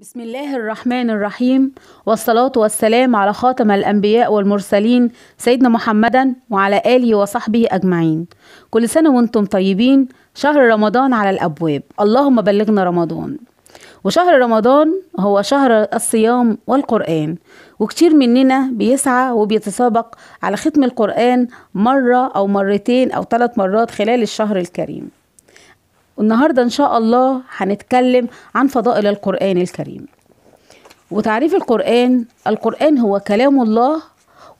بسم الله الرحمن الرحيم والصلاة والسلام على خاتم الأنبياء والمرسلين سيدنا محمدا وعلى آله وصحبه أجمعين كل سنة وانتم طيبين شهر رمضان على الأبواب اللهم بلغنا رمضان وشهر رمضان هو شهر الصيام والقرآن وكتير مننا بيسعى وبيتسابق على ختم القرآن مرة أو مرتين أو ثلاث مرات خلال الشهر الكريم والنهارده ان شاء الله هنتكلم عن فضائل القرآن الكريم وتعريف القرآن القرآن هو كلام الله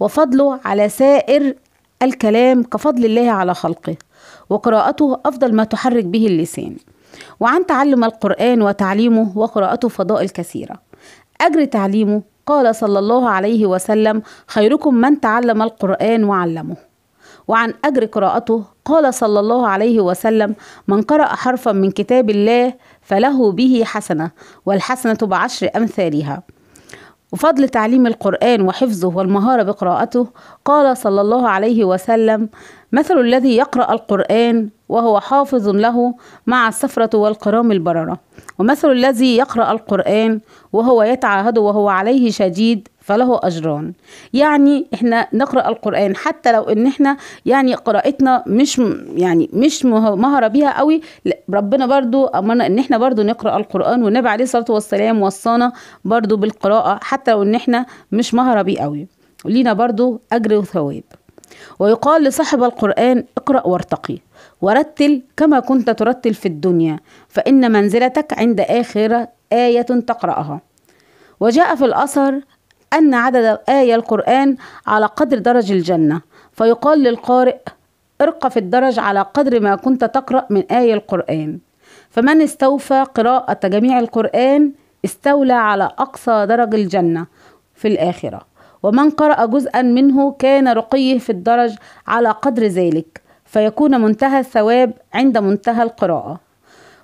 وفضله على سائر الكلام كفضل الله على خلقه وقراءته أفضل ما تحرك به اللسان وعن تعلم القرآن وتعليمه وقراءته فضائل كثيرة أجر تعليمه قال صلى الله عليه وسلم خيركم من تعلم القرآن وعلمه وعن أجر قراءته قال صلى الله عليه وسلم من قرأ حرفا من كتاب الله فله به حسنة والحسنة بعشر أمثالها وفضل تعليم القرآن وحفظه والمهارة بقراءته قال صلى الله عليه وسلم مثل الذي يقرأ القرآن وهو حافظ له مع السفرة والقرام البررة ومثل الذي يقرأ القرآن وهو يتعاهد وهو عليه شديد فله أجران يعني احنا نقرأ القرآن حتى لو ان احنا يعني قراءتنا مش يعني مش مهرة بيها قوي ربنا برضو أمرنا ان احنا برضو نقرأ القرآن والنبي عليه الصلاة والسلام وصانا برضو بالقراءة حتى لو ان احنا مش مهرة بيه قوي لينا برضو أجر وثواب ويقال لصاحب القرآن اقرأ وارتقي ورتل كما كنت ترتل في الدنيا فإن منزلتك عند آخرة آية تقرأها وجاء في الأثر أن عدد آية القرآن على قدر درج الجنة فيقال للقارئ ارقى في الدرج على قدر ما كنت تقرأ من آية القرآن فمن استوفى قراءة جميع القرآن استولى على أقصى درج الجنة في الآخرة ومن قرأ جزءا منه كان رقيه في الدرج على قدر ذلك فيكون منتهى الثواب عند منتهى القراءة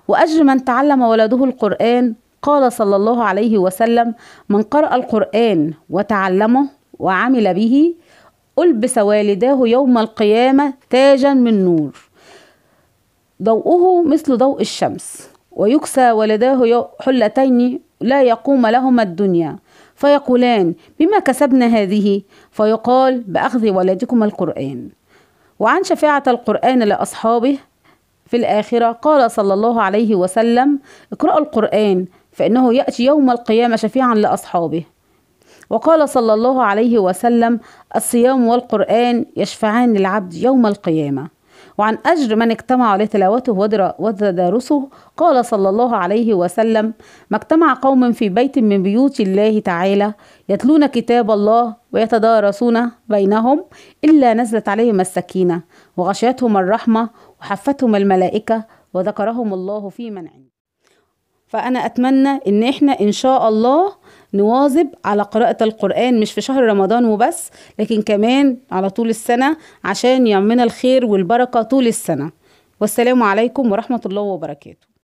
وأجر من تعلم ولده القرآن قال صلى الله عليه وسلم من قرأ القرآن وتعلمه وعمل به ألبس والداه يوم القيامة تاجا من نور ضوءه مثل ضوء الشمس ويكسى ولداه حلتين لا يقوم لهما الدنيا فيقولان بما كسبنا هذه فيقال بأخذ ولدكم القرآن وعن شفاعة القرآن لأصحابه في الآخرة قال صلى الله عليه وسلم اقرأوا القرآن فإنه يأتي يوم القيامة شفيعا لأصحابه وقال صلى الله عليه وسلم الصيام والقرآن يشفعان للعبد يوم القيامة وعن أجر من اجتمع لتلاوته وتدارسه قال صلى الله عليه وسلم ما اجتمع قوم في بيت من بيوت الله تعالى يتلون كتاب الله ويتدارسون بينهم إلا نزلت عليهم السكينة وغشيتهم الرحمة وحفتهم الملائكة وذكرهم الله في من عنده فأنا أتمنى إن إحنا إن شاء الله نواظب على قراءة القرآن مش في شهر رمضان وبس لكن كمان على طول السنة عشان يعمنا الخير والبركة طول السنة والسلام عليكم ورحمة الله وبركاته